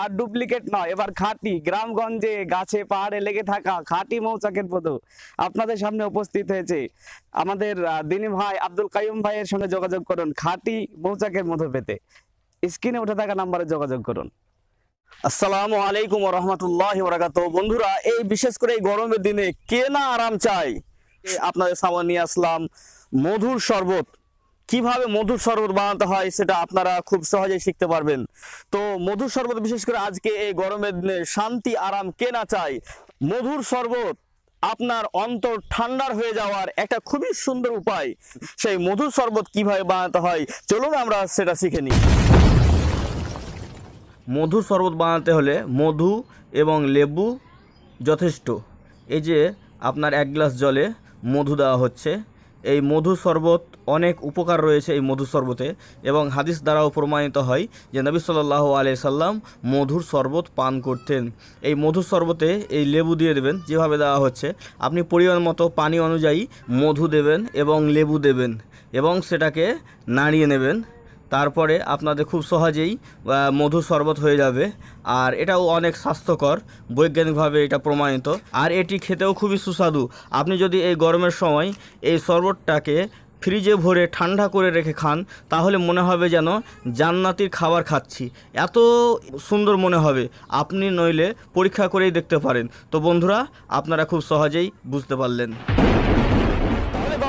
আর duplicate নয় এবার খাঁটি গ্রামগঞ্জে গাছে পাহাড়ে লেগে থাকা খাঁটি মৌচাকের পদু আপনাদের সামনে উপস্থিত হয়েছে আমাদের দিনী ভাই আব্দুল কাইম ভাইয়ের সঙ্গে যোগাযোগ করুন খাঁটি মৌচাকের মধু পেতে স্ক্রিনে উঠে থাকা নাম্বারে যোগাযোগ করুন আসসালামু আলাইকুম রহমতুল্লাহ বরাকাত বন্ধুরা এই বিশেষ করে এই গরমের দিনে কে না আরাম চাই আপনাদের সামনে নিয়ে আসলাম মধুর শরবত কিভাবে মধুর শরবত বানাতে হয় সেটা আপনারা খুব সহজেই শিখতে পারবেন তো মধুর শরবত বিশেষ করে আজকে এই গরমের দিনে শান্তি আরাম কে না চাই মধুর শরবত আপনার অন্তর ঠান্ডার হয়ে যাওয়ার একটা খুবই সুন্দর উপায় সেই মধুর শরবত কিভাবে বানাতে হয় চলুন আমরা সেটা শিখে নিই মধুর শরবত বানাতে হলে মধু এবং লেবু যথেষ্ট এই যে আপনার এক গ্লাস জলে মধু দেওয়া হচ্ছে এই মধু শরবত অনেক উপকার রয়েছে এই মধু শরবতে এবং হাদিস দ্বারাও প্রমাণিত হয় যে নবী সাল্লাহ আলি সাল্লাম মধুর শরবত পান করতেন এই মধু শরবতে এই লেবু দিয়ে দেবেন যেভাবে দেওয়া হচ্ছে আপনি পরিমাণ মতো পানি অনুযায়ী মধু দেবেন এবং লেবু দেবেন এবং সেটাকে নাড়িয়ে নেবেন তারপরে আপনাদের খুব সহজেই মধু শরবত হয়ে যাবে আর এটাও অনেক স্বাস্থ্যকর বৈজ্ঞানিকভাবে এটা প্রমাণিত আর এটি খেতেও খুবই সুস্বাদু আপনি যদি এই গরমের সময় এই শরবতটাকে ফ্রিজে ভরে ঠান্ডা করে রেখে খান তাহলে মনে হবে যেন জান্নাতির খাবার খাচ্ছি এত সুন্দর মনে হবে আপনি নইলে পরীক্ষা করেই দেখতে পারেন তো বন্ধুরা আপনারা খুব সহজেই বুঝতে পারলেন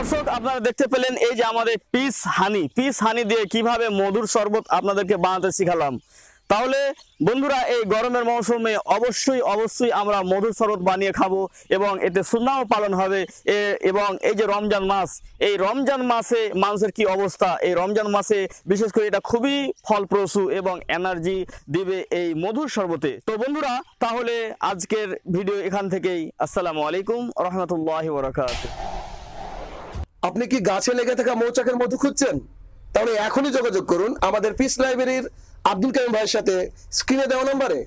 দর্শক আপনারা দেখতে পেলেন এই যে আমাদের পিস হানি পিস হানি দিয়ে কিভাবে মধুর শরবত আপনাদেরকে বানাতে শিখালাম তাহলে বন্ধুরা এই গরমের মৌসুমে অবশ্যই অবশ্যই আমরা মধুর শরবত বানিয়ে খাবো এবং এতে সুন্নাও পালন হবে এবং এই যে রমজান মাস এই রমজান মাসে মানুষের কি অবস্থা এই রমজান মাসে বিশেষ করে এটা খুবই ফলপ্রসূ এবং এনার্জি দিবে এই মধুর শরবতে তো বন্ধুরা তাহলে আজকের ভিডিও এখান থেকেই আসসালামু আলাইকুম রহমতুল্লাহ বরাকাত আপনি কি গাছে লেগে থাকা মৌচাকের মধু খুঁজছেন তাহলে এখনই যোগাযোগ করুন আমাদের পিস লাইব্রেরির আব্দুল কালিম ভাইয়ের সাথে স্ক্রিনে দেওয়া নম্বরে